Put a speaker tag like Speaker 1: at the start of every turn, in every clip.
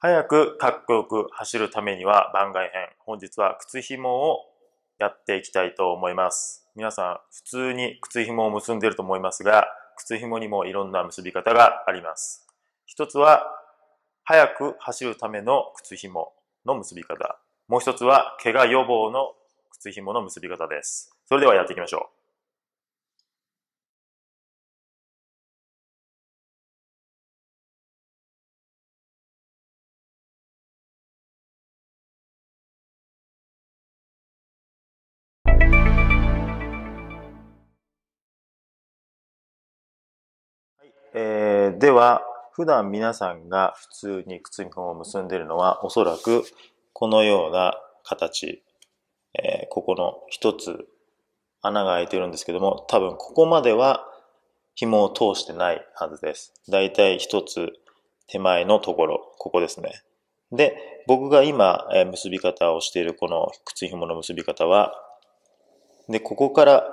Speaker 1: 早くかっこよく走るためには番外編。本日は靴紐をやっていきたいと思います。皆さん、普通に靴紐を結んでいると思いますが、靴紐にもいろんな結び方があります。一つは、早く走るための靴紐の結び方。もう一つは、怪我予防の靴紐の結び方です。それではやっていきましょう。えー、では、普段皆さんが普通に靴に紐を結んでいるのは、おそらくこのような形、えー、ここの一つ穴が開いてるんですけども、多分ここまでは紐を通してないはずです。だいたい一つ手前のところ、ここですね。で、僕が今、え結び方をしているこの靴紐の結び方は、で、ここから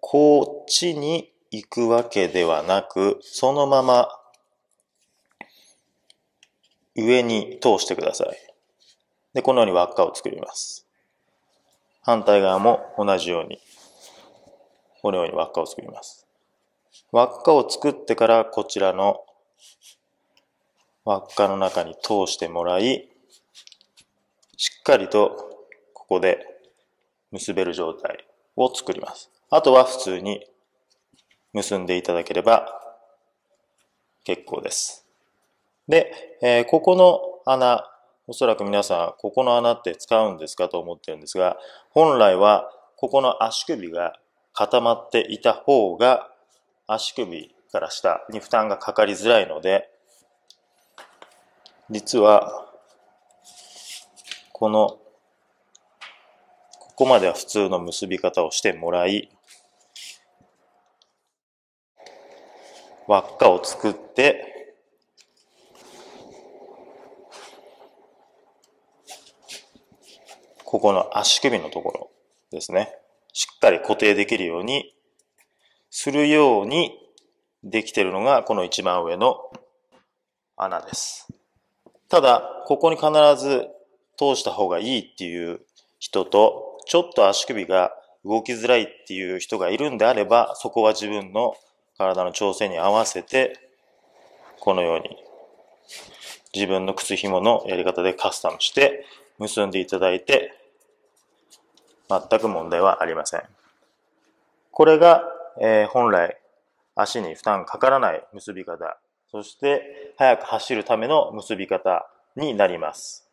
Speaker 1: こっちに行くわけではなく、そのまま上に通してください。で、このように輪っかを作ります。反対側も同じように、このように輪っかを作ります。輪っかを作ってからこちらの輪っかの中に通してもらい、しっかりとここで結べる状態を作ります。あとは普通に結んでいただければ結構です。で、えー、ここの穴、おそらく皆さん、ここの穴って使うんですかと思ってるんですが、本来は、ここの足首が固まっていた方が、足首から下に負担がかかりづらいので、実は、この、ここまでは普通の結び方をしてもらい、輪っかを作って、ここの足首のところですね。しっかり固定できるようにするようにできてるのがこの一番上の穴です。ただ、ここに必ず通した方がいいっていう人と、ちょっと足首が動きづらいっていう人がいるんであれば、そこは自分の体の調整に合わせて、このように自分の靴紐のやり方でカスタムして結んでいただいて、全く問題はありません。これが、えー、本来足に負担かからない結び方、そして速く走るための結び方になります。